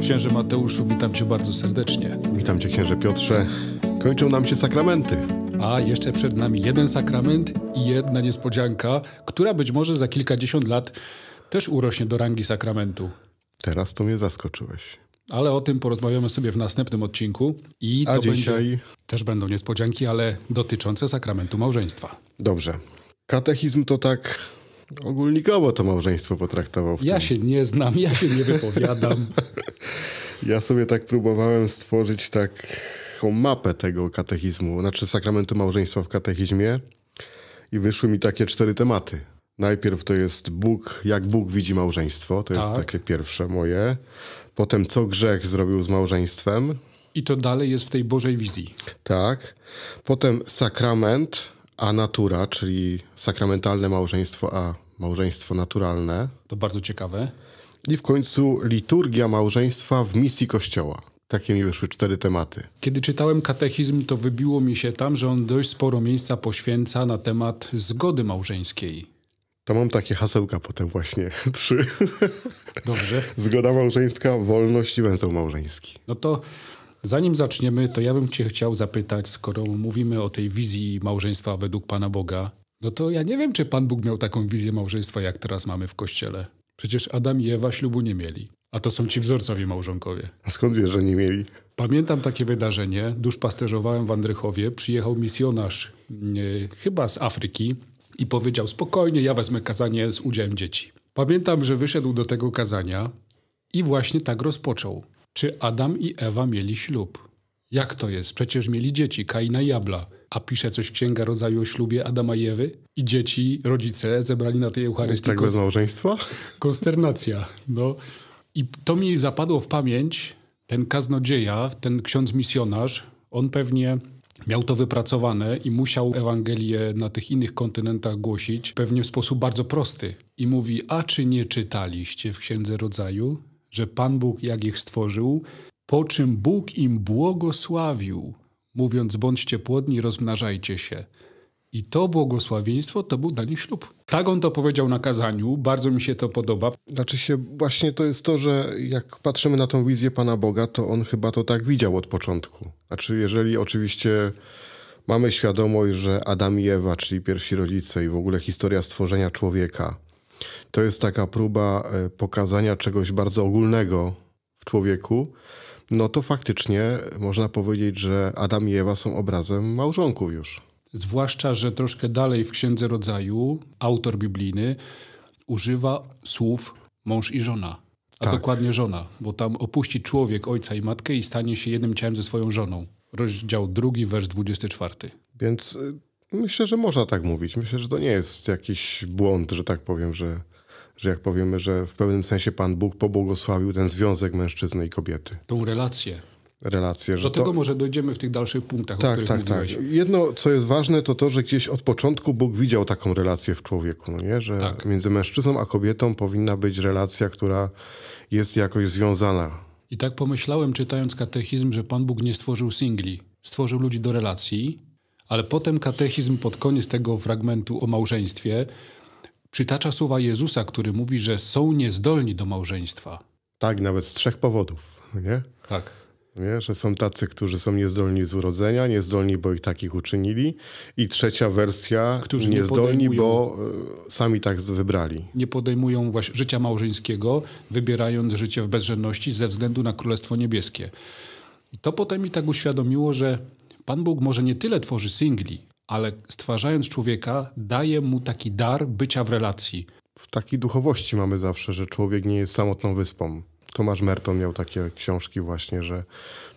Księże Mateuszu, witam Cię bardzo serdecznie. Witam Cię, Księże Piotrze. Kończą nam się sakramenty. A jeszcze przed nami jeden sakrament i jedna niespodzianka, która być może za kilkadziesiąt lat też urośnie do rangi sakramentu. Teraz to mnie zaskoczyłeś. Ale o tym porozmawiamy sobie w następnym odcinku. I A dzisiaj będzie, też będą niespodzianki, ale dotyczące sakramentu małżeństwa. Dobrze. Katechizm to tak ogólnikowo to małżeństwo potraktował. ja tym. się nie znam, ja się nie wypowiadam. ja sobie tak próbowałem stworzyć taką mapę tego katechizmu, znaczy sakramentu małżeństwa w katechizmie i wyszły mi takie cztery tematy. Najpierw to jest Bóg, jak Bóg widzi małżeństwo, to tak. jest takie pierwsze moje. Potem co grzech zrobił z małżeństwem. I to dalej jest w tej Bożej wizji. Tak. Potem sakrament, a natura, czyli sakramentalne małżeństwo, a małżeństwo naturalne. To bardzo ciekawe. I w końcu liturgia małżeństwa w misji Kościoła. Takie mi wyszły cztery tematy. Kiedy czytałem katechizm, to wybiło mi się tam, że on dość sporo miejsca poświęca na temat zgody małżeńskiej. To mam takie hasełka potem właśnie, trzy. Dobrze. Zgoda małżeńska, wolność i węzeł małżeński. No to Zanim zaczniemy, to ja bym Cię chciał zapytać, skoro mówimy o tej wizji małżeństwa według Pana Boga, no to ja nie wiem, czy Pan Bóg miał taką wizję małżeństwa, jak teraz mamy w kościele. Przecież Adam i Ewa ślubu nie mieli, a to są ci wzorcowi małżonkowie. A skąd wiesz, że nie mieli? Pamiętam takie wydarzenie. Duszpasterzowałem w Andrychowie, przyjechał misjonarz yy, chyba z Afryki i powiedział spokojnie, ja wezmę kazanie z udziałem dzieci. Pamiętam, że wyszedł do tego kazania i właśnie tak rozpoczął. Czy Adam i Ewa mieli ślub? Jak to jest? Przecież mieli dzieci, Kaina i A pisze coś Księga Rodzaju o ślubie Adama i Ewy? I dzieci, rodzice zebrali na tej Eucharystii. Tego tak bez małżeństwa? Konsternacja. No. I to mi zapadło w pamięć, ten kaznodzieja, ten ksiądz misjonarz, on pewnie miał to wypracowane i musiał Ewangelię na tych innych kontynentach głosić, pewnie w sposób bardzo prosty. I mówi, a czy nie czytaliście w Księdze Rodzaju, że Pan Bóg jak ich stworzył, po czym Bóg im błogosławił, mówiąc bądźcie płodni, rozmnażajcie się. I to błogosławieństwo to był dla nich ślub. Tak on to powiedział na kazaniu, bardzo mi się to podoba. Znaczy się, właśnie to jest to, że jak patrzymy na tą wizję Pana Boga, to on chyba to tak widział od początku. Znaczy, jeżeli oczywiście mamy świadomość, że Adam i Ewa, czyli pierwsi rodzice i w ogóle historia stworzenia człowieka, to jest taka próba e, pokazania czegoś bardzo ogólnego w człowieku. No to faktycznie można powiedzieć, że Adam i Ewa są obrazem małżonków już. Zwłaszcza, że troszkę dalej w Księdze Rodzaju autor biblijny używa słów mąż i żona, a tak. dokładnie żona, bo tam opuści człowiek ojca i matkę i stanie się jednym ciałem ze swoją żoną. Rozdział drugi, wers 24. Więc y, Myślę, że można tak mówić. Myślę, że to nie jest jakiś błąd, że tak powiem, że, że jak powiemy, że w pewnym sensie Pan Bóg pobłogosławił ten związek mężczyzny i kobiety. Tą relację. Relacje, że Do tego to... może dojdziemy w tych dalszych punktach, tak, o których tak, tak. mówiłeś. Tak. Jedno, co jest ważne, to to, że gdzieś od początku Bóg widział taką relację w człowieku, no nie? że tak. między mężczyzną a kobietą powinna być relacja, która jest jakoś związana. I tak pomyślałem, czytając katechizm, że Pan Bóg nie stworzył singli, stworzył ludzi do relacji, ale potem katechizm pod koniec tego fragmentu o małżeństwie przytacza słowa Jezusa, który mówi, że są niezdolni do małżeństwa. Tak, nawet z trzech powodów, nie? Tak. Nie? Że są tacy, którzy są niezdolni z urodzenia, niezdolni, bo ich takich uczynili. I trzecia wersja, którzy niezdolni, nie bo e, sami tak wybrali. Nie podejmują właśnie życia małżeńskiego, wybierając życie w bezrzędności ze względu na Królestwo Niebieskie. I to potem mi tak uświadomiło, że Pan Bóg może nie tyle tworzy singli, ale stwarzając człowieka, daje mu taki dar bycia w relacji. W takiej duchowości mamy zawsze, że człowiek nie jest samotną wyspą. Tomasz Merton miał takie książki właśnie, że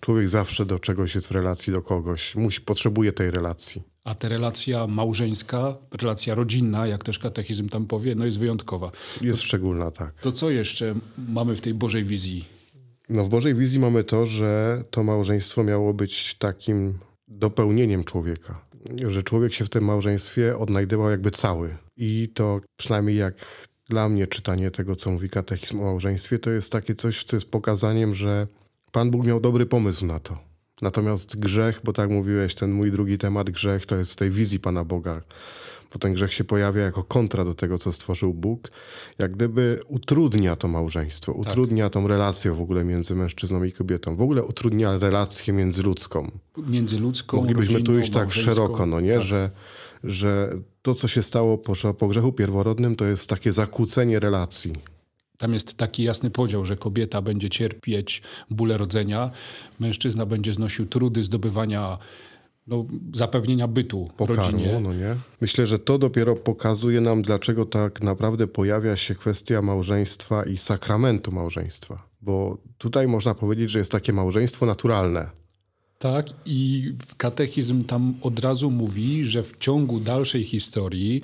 człowiek zawsze do czegoś jest w relacji do kogoś, musi, potrzebuje tej relacji. A ta relacja małżeńska, relacja rodzinna, jak też katechizm tam powie, no jest wyjątkowa. Jest to, szczególna, tak. To co jeszcze mamy w tej Bożej wizji? No w Bożej wizji mamy to, że to małżeństwo miało być takim dopełnieniem człowieka. Że człowiek się w tym małżeństwie odnajdywał jakby cały. I to przynajmniej jak dla mnie czytanie tego, co mówi katechizm o małżeństwie, to jest takie coś, co jest pokazaniem, że Pan Bóg miał dobry pomysł na to. Natomiast grzech, bo tak mówiłeś, ten mój drugi temat, grzech, to jest z tej wizji Pana Boga, bo ten grzech się pojawia jako kontra do tego, co stworzył Bóg, jak gdyby utrudnia to małżeństwo, tak. utrudnia tak. tą relację w ogóle między mężczyzną i kobietą, w ogóle utrudnia relację międzyludzką międzyludzką. Moglibyśmy rodzinną, tu iść tak szeroko, no nie, tak. że, że to, co się stało po, po grzechu pierworodnym, to jest takie zakłócenie relacji. Tam jest taki jasny podział, że kobieta będzie cierpieć bóle rodzenia, mężczyzna będzie znosił trudy zdobywania no, zapewnienia bytu Pokarmu, rodzinie. No nie? Myślę, że to dopiero pokazuje nam, dlaczego tak naprawdę pojawia się kwestia małżeństwa i sakramentu małżeństwa. Bo tutaj można powiedzieć, że jest takie małżeństwo naturalne tak, i katechizm tam od razu mówi, że w ciągu dalszej historii,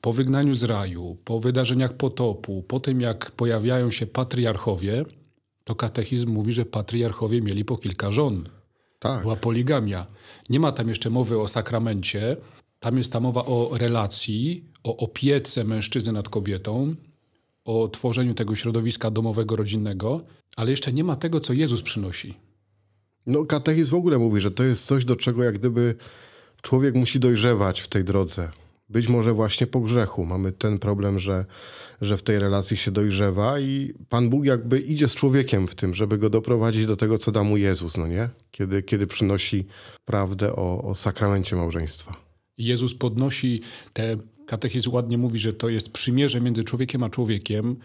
po wygnaniu z raju, po wydarzeniach potopu, po tym jak pojawiają się patriarchowie, to katechizm mówi, że patriarchowie mieli po kilka żon. Tak. Była poligamia. Nie ma tam jeszcze mowy o sakramencie, tam jest ta mowa o relacji, o opiece mężczyzny nad kobietą, o tworzeniu tego środowiska domowego, rodzinnego, ale jeszcze nie ma tego, co Jezus przynosi. No katechizm w ogóle mówi, że to jest coś, do czego jak gdyby człowiek musi dojrzewać w tej drodze. Być może właśnie po grzechu mamy ten problem, że, że w tej relacji się dojrzewa i Pan Bóg jakby idzie z człowiekiem w tym, żeby go doprowadzić do tego, co da mu Jezus, no nie? Kiedy, kiedy przynosi prawdę o, o sakramencie małżeństwa. Jezus podnosi te, katechizm ładnie mówi, że to jest przymierze między człowiekiem a człowiekiem.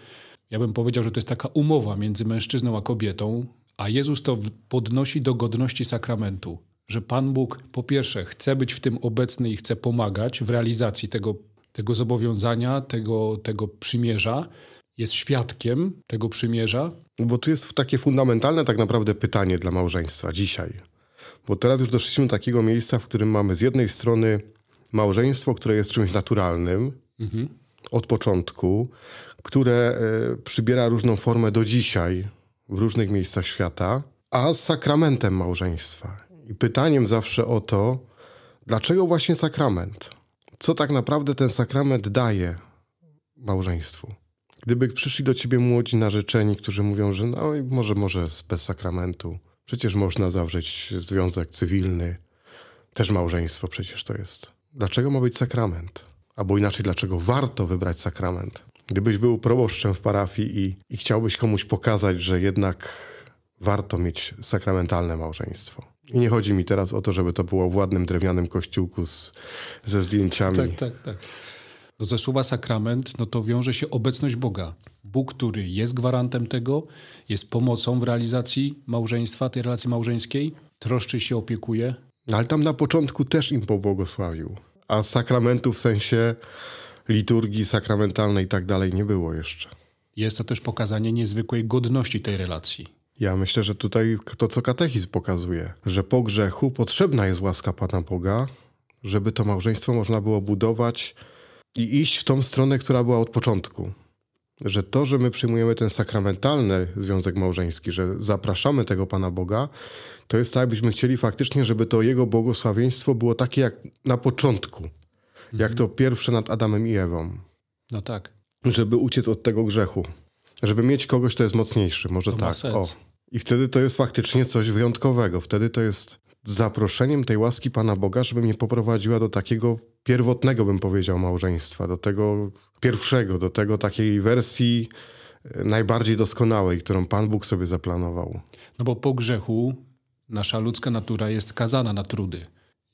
Ja bym powiedział, że to jest taka umowa między mężczyzną a kobietą, a Jezus to podnosi do godności sakramentu, że Pan Bóg po pierwsze chce być w tym obecny i chce pomagać w realizacji tego, tego zobowiązania, tego, tego przymierza, jest świadkiem tego przymierza. Bo tu jest takie fundamentalne tak naprawdę pytanie dla małżeństwa dzisiaj. Bo teraz już doszliśmy do takiego miejsca, w którym mamy z jednej strony małżeństwo, które jest czymś naturalnym mhm. od początku, które y, przybiera różną formę do dzisiaj w różnych miejscach świata, a sakramentem małżeństwa. I pytaniem zawsze o to, dlaczego właśnie sakrament? Co tak naprawdę ten sakrament daje małżeństwu? Gdyby przyszli do ciebie młodzi narzeczeni, którzy mówią, że no może, może bez sakramentu, przecież można zawrzeć związek cywilny, też małżeństwo przecież to jest. Dlaczego ma być sakrament? Albo inaczej, dlaczego warto wybrać sakrament? Gdybyś był proboszczem w parafii i, i chciałbyś komuś pokazać, że jednak warto mieć sakramentalne małżeństwo. I nie chodzi mi teraz o to, żeby to było w ładnym drewnianym kościółku z, ze zdjęciami. Tak, tak, tak. No ze słowa sakrament, no to wiąże się obecność Boga. Bóg, który jest gwarantem tego, jest pomocą w realizacji małżeństwa, tej relacji małżeńskiej, troszczy się, opiekuje. No ale tam na początku też im pobłogosławił. A sakramentu w sensie liturgii sakramentalnej i tak dalej nie było jeszcze. Jest to też pokazanie niezwykłej godności tej relacji. Ja myślę, że tutaj to, co katechizm pokazuje, że po grzechu potrzebna jest łaska Pana Boga, żeby to małżeństwo można było budować i iść w tą stronę, która była od początku. Że to, że my przyjmujemy ten sakramentalny związek małżeński, że zapraszamy tego Pana Boga, to jest tak, jakbyśmy chcieli faktycznie, żeby to Jego błogosławieństwo było takie jak na początku, jak to pierwsze nad Adamem i Ewą. No tak. Żeby uciec od tego grzechu. Żeby mieć kogoś, kto jest mocniejszy. Może to tak. O. I wtedy to jest faktycznie coś wyjątkowego. Wtedy to jest zaproszeniem tej łaski Pana Boga, żeby mnie poprowadziła do takiego pierwotnego, bym powiedział, małżeństwa, do tego pierwszego, do tego takiej wersji e, najbardziej doskonałej, którą Pan Bóg sobie zaplanował. No bo po grzechu nasza ludzka natura jest skazana na trudy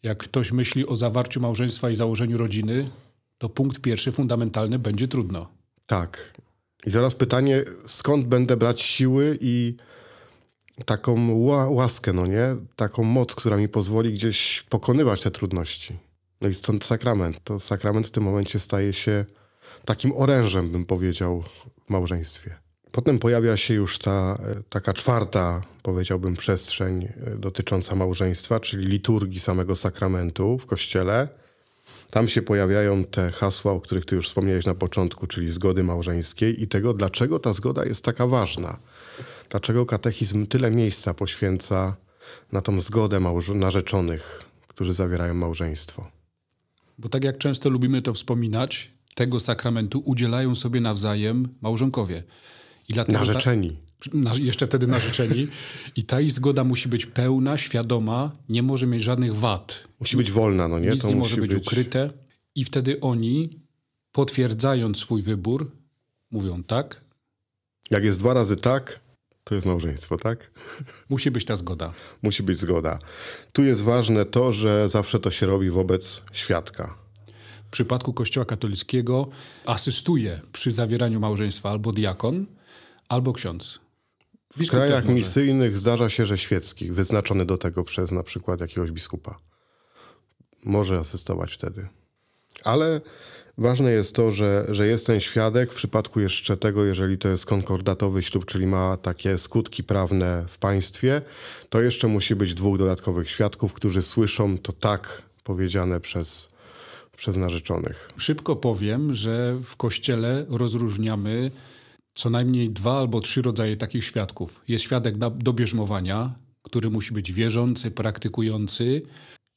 jak ktoś myśli o zawarciu małżeństwa i założeniu rodziny, to punkt pierwszy, fundamentalny, będzie trudno. Tak. I teraz pytanie, skąd będę brać siły i taką łaskę, no nie? Taką moc, która mi pozwoli gdzieś pokonywać te trudności. No i stąd sakrament. To sakrament w tym momencie staje się takim orężem, bym powiedział, w małżeństwie. Potem pojawia się już ta e, taka czwarta, powiedziałbym, przestrzeń e, dotycząca małżeństwa, czyli liturgii samego sakramentu w kościele. Tam się pojawiają te hasła, o których ty już wspomniałeś na początku, czyli zgody małżeńskiej i tego, dlaczego ta zgoda jest taka ważna. Dlaczego katechizm tyle miejsca poświęca na tą zgodę narzeczonych, którzy zawierają małżeństwo. Bo tak jak często lubimy to wspominać, tego sakramentu udzielają sobie nawzajem małżonkowie. I dlatego narzeczeni. Ta, na, jeszcze wtedy narzeczeni. I ta ich zgoda musi być pełna, świadoma, nie może mieć żadnych wad. Musi być wolna, no nie? Nic to nie może być, być ukryte. I wtedy oni, potwierdzając swój wybór, mówią tak. Jak jest dwa razy tak, to jest małżeństwo, tak? Musi być ta zgoda. Musi być zgoda. Tu jest ważne to, że zawsze to się robi wobec świadka. W przypadku Kościoła katolickiego asystuje przy zawieraniu małżeństwa albo diakon, albo ksiądz. W krajach misyjnych zdarza się, że świecki, wyznaczony do tego przez na przykład jakiegoś biskupa, może asystować wtedy. Ale ważne jest to, że, że jest ten świadek w przypadku jeszcze tego, jeżeli to jest konkordatowy ślub, czyli ma takie skutki prawne w państwie, to jeszcze musi być dwóch dodatkowych świadków, którzy słyszą to tak powiedziane przez, przez narzeczonych. Szybko powiem, że w kościele rozróżniamy co najmniej dwa albo trzy rodzaje takich świadków. Jest świadek do bierzmowania, który musi być wierzący, praktykujący.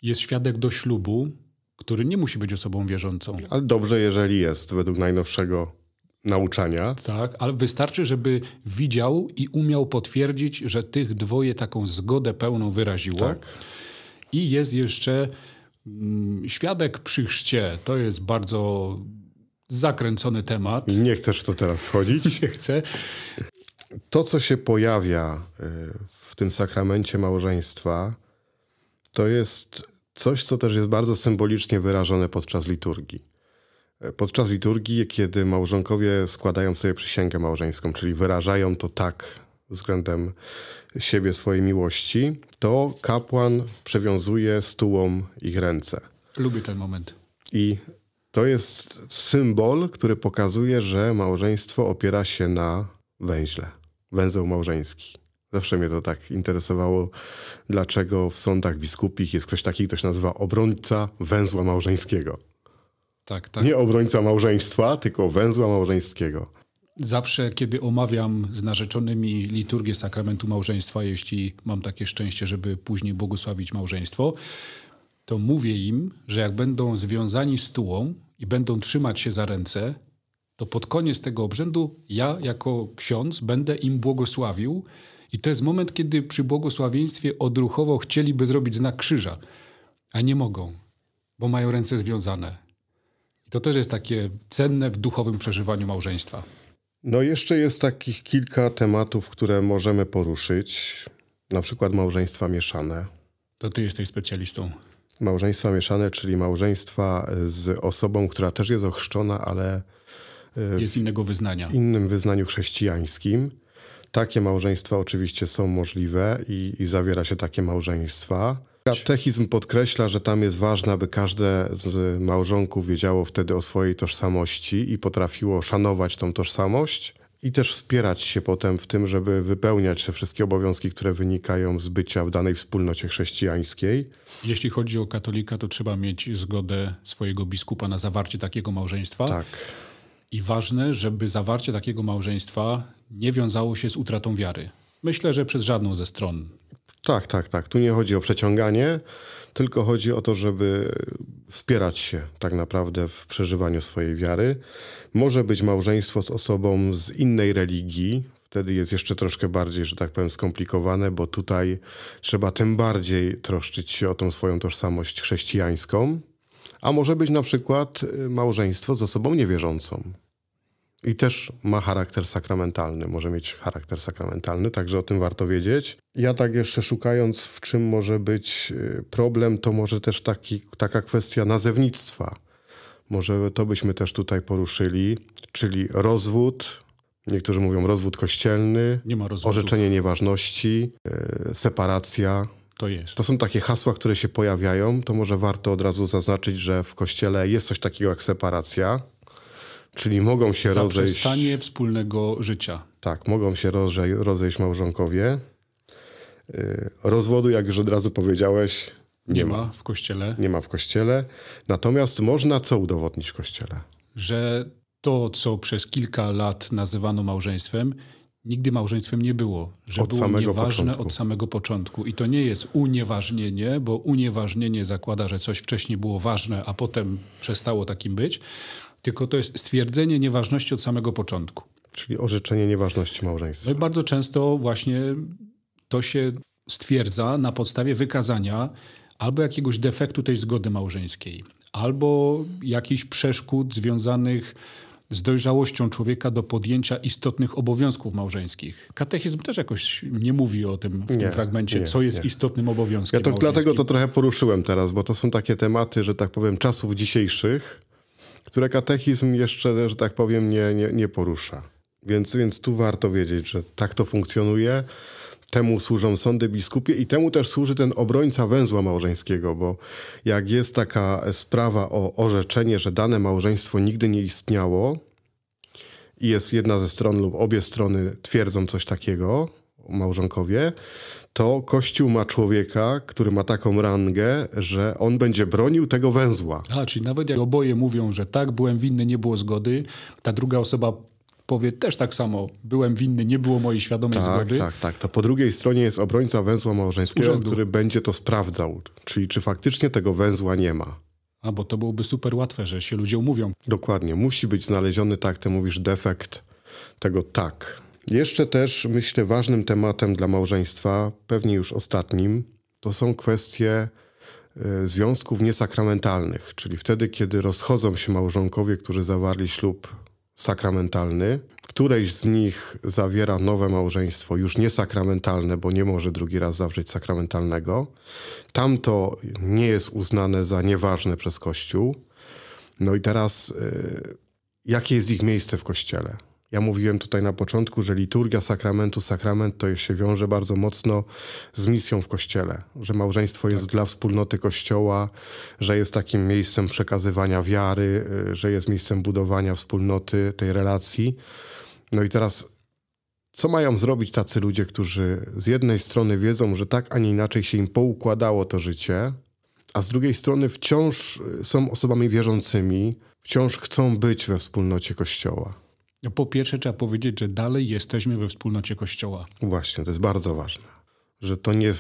Jest świadek do ślubu, który nie musi być osobą wierzącą. Ale dobrze, jeżeli jest, według najnowszego nauczania. Tak, ale wystarczy, żeby widział i umiał potwierdzić, że tych dwoje taką zgodę pełną wyraziło. Tak. I jest jeszcze mm, świadek przy chrzcie. To jest bardzo zakręcony temat. Nie chcesz w to teraz wchodzić? Nie chcę. To, co się pojawia y, w tym sakramencie małżeństwa, to jest coś, co też jest bardzo symbolicznie wyrażone podczas liturgii. Y, podczas liturgii, kiedy małżonkowie składają sobie przysięgę małżeńską, czyli wyrażają to tak względem siebie, swojej miłości, to kapłan przewiązuje stułom ich ręce. Lubię ten moment. I to jest symbol, który pokazuje, że małżeństwo opiera się na węźle. Węzeł małżeński. Zawsze mnie to tak interesowało, dlaczego w sądach biskupich jest ktoś taki, ktoś nazywa obrońca węzła małżeńskiego. Tak, tak. Nie obrońca małżeństwa, tylko węzła małżeńskiego. Zawsze, kiedy omawiam z narzeczonymi liturgię sakramentu małżeństwa, jeśli mam takie szczęście, żeby później błogosławić małżeństwo, to mówię im, że jak będą związani z tułą i będą trzymać się za ręce, to pod koniec tego obrzędu ja jako ksiądz będę im błogosławił. I to jest moment, kiedy przy błogosławieństwie odruchowo chcieliby zrobić znak krzyża, a nie mogą, bo mają ręce związane. I to też jest takie cenne w duchowym przeżywaniu małżeństwa. No, jeszcze jest takich kilka tematów, które możemy poruszyć. Na przykład małżeństwa mieszane. To ty jesteś specjalistą małżeństwa mieszane, czyli małżeństwa z osobą, która też jest ochrzczona, ale e, jest innego wyznania. Innym wyznaniu chrześcijańskim. Takie małżeństwa oczywiście są możliwe i, i zawiera się takie małżeństwa. Katechizm podkreśla, że tam jest ważne, aby każde z małżonków wiedziało wtedy o swojej tożsamości i potrafiło szanować tą tożsamość i też wspierać się potem w tym, żeby wypełniać te wszystkie obowiązki, które wynikają z bycia w danej wspólnocie chrześcijańskiej. Jeśli chodzi o katolika, to trzeba mieć zgodę swojego biskupa na zawarcie takiego małżeństwa. Tak. I ważne, żeby zawarcie takiego małżeństwa nie wiązało się z utratą wiary. Myślę, że przez żadną ze stron. Tak, tak, tak. Tu nie chodzi o przeciąganie, tylko chodzi o to, żeby wspierać się tak naprawdę w przeżywaniu swojej wiary. Może być małżeństwo z osobą z innej religii, wtedy jest jeszcze troszkę bardziej, że tak powiem, skomplikowane, bo tutaj trzeba tym bardziej troszczyć się o tą swoją tożsamość chrześcijańską. A może być na przykład y, małżeństwo z osobą niewierzącą i też ma charakter sakramentalny, może mieć charakter sakramentalny, także o tym warto wiedzieć. Ja tak jeszcze szukając, w czym może być y, problem, to może też taki, taka kwestia nazewnictwa. Może to byśmy też tutaj poruszyli, czyli rozwód, niektórzy mówią rozwód kościelny, Nie orzeczenie nieważności, y, separacja. To, jest. to są takie hasła, które się pojawiają. To może warto od razu zaznaczyć, że w kościele jest coś takiego jak separacja. Czyli mogą się Zaprzestanie rozejść... Zaprzestanie wspólnego życia. Tak, mogą się rozej rozejść małżonkowie. Y, rozwodu, jak już od razu powiedziałeś, nie, nie ma. ma w kościele. Nie ma w kościele. Natomiast można co udowodnić w kościele? Że to, co przez kilka lat nazywano małżeństwem, nigdy małżeństwem nie było, że od było nieważne początku. od samego początku. I to nie jest unieważnienie, bo unieważnienie zakłada, że coś wcześniej było ważne, a potem przestało takim być, tylko to jest stwierdzenie nieważności od samego początku. Czyli orzeczenie nieważności małżeństwa. No i bardzo często właśnie to się stwierdza na podstawie wykazania albo jakiegoś defektu tej zgody małżeńskiej, albo jakichś przeszkód związanych z dojrzałością człowieka do podjęcia istotnych obowiązków małżeńskich. Katechizm też jakoś nie mówi o tym w nie, tym fragmencie, nie, co jest nie. istotnym obowiązkiem. Ja to dlatego to trochę poruszyłem teraz, bo to są takie tematy, że tak powiem, czasów dzisiejszych, które katechizm jeszcze, że tak powiem, nie, nie, nie porusza. Więc, więc tu warto wiedzieć, że tak to funkcjonuje. Temu służą sądy biskupie i temu też służy ten obrońca węzła małżeńskiego, bo jak jest taka sprawa o orzeczenie, że dane małżeństwo nigdy nie istniało i jest jedna ze stron lub obie strony twierdzą coś takiego, małżonkowie, to Kościół ma człowieka, który ma taką rangę, że on będzie bronił tego węzła. A, czyli nawet jak oboje mówią, że tak, byłem winny, nie było zgody, ta druga osoba powie też tak samo, byłem winny, nie było mojej świadomej tak, zgody. Tak, tak, to po drugiej stronie jest obrońca węzła małżeńskiego, który będzie to sprawdzał, czyli czy faktycznie tego węzła nie ma. A, bo to byłoby super łatwe, że się ludzie umówią. Dokładnie, musi być znaleziony, tak ty mówisz, defekt tego tak. Jeszcze też, myślę, ważnym tematem dla małżeństwa, pewnie już ostatnim, to są kwestie y, związków niesakramentalnych, czyli wtedy, kiedy rozchodzą się małżonkowie, którzy zawarli ślub sakramentalny. Któreś z nich zawiera nowe małżeństwo, już nie sakramentalne, bo nie może drugi raz zawrzeć sakramentalnego. Tamto nie jest uznane za nieważne przez Kościół. No i teraz, y, jakie jest ich miejsce w Kościele? Ja mówiłem tutaj na początku, że liturgia sakramentu, sakrament to się wiąże bardzo mocno z misją w kościele, że małżeństwo jest tak. dla wspólnoty kościoła, że jest takim miejscem przekazywania wiary, y, że jest miejscem budowania wspólnoty, tej relacji. No i teraz co mają zrobić tacy ludzie, którzy z jednej strony wiedzą, że tak, a nie inaczej się im poukładało to życie, a z drugiej strony wciąż y, są osobami wierzącymi, wciąż chcą być we wspólnocie Kościoła? Po pierwsze, trzeba powiedzieć, że dalej jesteśmy we wspólnocie Kościoła. Właśnie, to jest bardzo ważne, że to nie,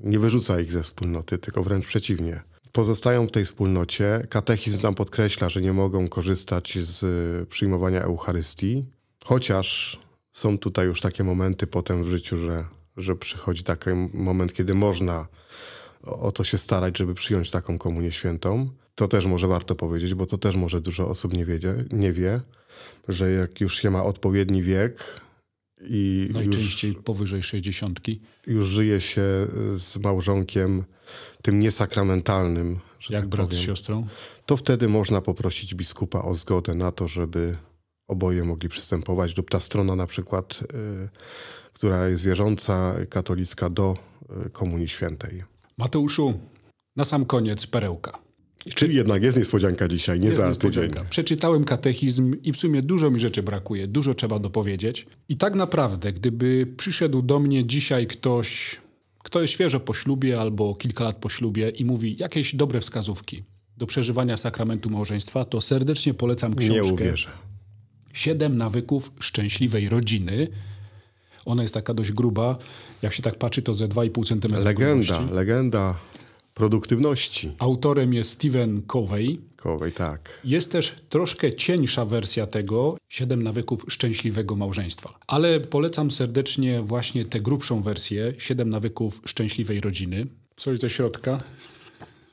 nie wyrzuca ich ze wspólnoty, tylko wręcz przeciwnie. Pozostają w tej wspólnocie. Katechizm tam podkreśla, że nie mogą korzystać z y, przyjmowania Eucharystii, chociaż są tutaj już takie momenty potem w życiu, że, że przychodzi taki moment, kiedy można o to się starać, żeby przyjąć taką komunię świętą. To też może warto powiedzieć, bo to też może dużo osób nie wie. Nie wie że jak już się ma odpowiedni wiek i najczęściej już, powyżej 60. Już żyje się y, z małżonkiem tym niesakramentalnym. jak tak brat powiem, z siostrą? To wtedy można poprosić biskupa o zgodę na to, żeby oboje mogli przystępować lub ta strona na przykład, y, która jest wierząca, katolicka do y, Komunii Świętej. Mateuszu, na sam koniec perełka. Czyli jednak jest niespodzianka dzisiaj, nie jest za niespodzianka. Przeczytałem katechizm i w sumie dużo mi rzeczy brakuje, dużo trzeba dopowiedzieć. I tak naprawdę, gdyby przyszedł do mnie dzisiaj ktoś, kto jest świeżo po ślubie albo kilka lat po ślubie i mówi jakieś dobre wskazówki do przeżywania sakramentu małżeństwa, to serdecznie polecam książkę. Nie uwierzę. Siedem nawyków szczęśliwej rodziny. Ona jest taka dość gruba. Jak się tak patrzy, to ze 2,5 cm. Legenda, legenda produktywności. Autorem jest Steven Covey. Covey, tak. Jest też troszkę cieńsza wersja tego, Siedem nawyków szczęśliwego małżeństwa. Ale polecam serdecznie właśnie tę grubszą wersję, Siedem nawyków szczęśliwej rodziny. Coś ze środka.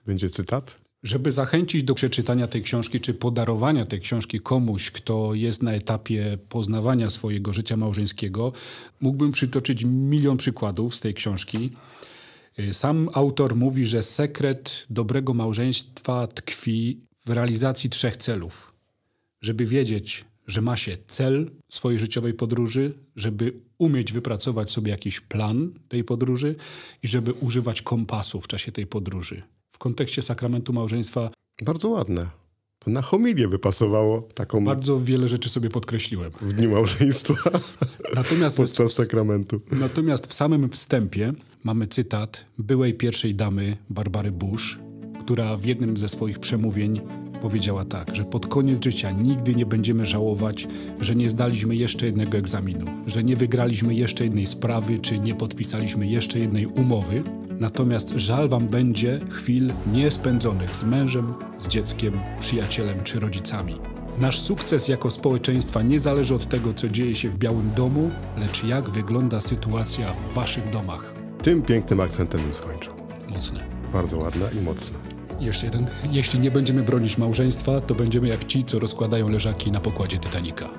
Będzie cytat? Żeby zachęcić do przeczytania tej książki, czy podarowania tej książki komuś, kto jest na etapie poznawania swojego życia małżeńskiego, mógłbym przytoczyć milion przykładów z tej książki. Y, sam autor mówi, że sekret dobrego małżeństwa tkwi w realizacji trzech celów. Żeby wiedzieć, że ma się cel swojej życiowej podróży, żeby umieć wypracować sobie jakiś plan tej podróży i żeby używać kompasu w czasie tej podróży. W kontekście sakramentu małżeństwa. Bardzo ładne to na homilię by pasowało taką... Bardzo wiele rzeczy sobie podkreśliłem. W dniu małżeństwa. natomiast podczas sakramentu. Natomiast w samym wstępie mamy cytat byłej pierwszej damy Barbary Bush, która w jednym ze swoich przemówień powiedziała tak, że pod koniec życia nigdy nie będziemy żałować, że nie zdaliśmy jeszcze jednego egzaminu, że nie wygraliśmy jeszcze jednej sprawy, czy nie podpisaliśmy jeszcze jednej umowy. Natomiast żal wam będzie chwil niespędzonych z mężem, z dzieckiem, przyjacielem czy rodzicami. Nasz sukces jako społeczeństwa nie zależy od tego, co dzieje się w Białym Domu, lecz jak wygląda sytuacja w waszych domach. Tym pięknym akcentem bym skończył. Mocne. Bardzo ładna i mocna. Jeszcze jeden. Jeśli nie będziemy bronić małżeństwa, to będziemy jak ci, co rozkładają leżaki na pokładzie Titanika.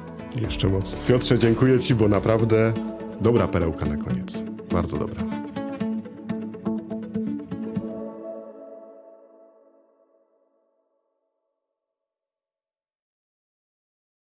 Jeszcze mocno. Piotrze, dziękuję ci, bo naprawdę dobra perełka na koniec. Bardzo dobra.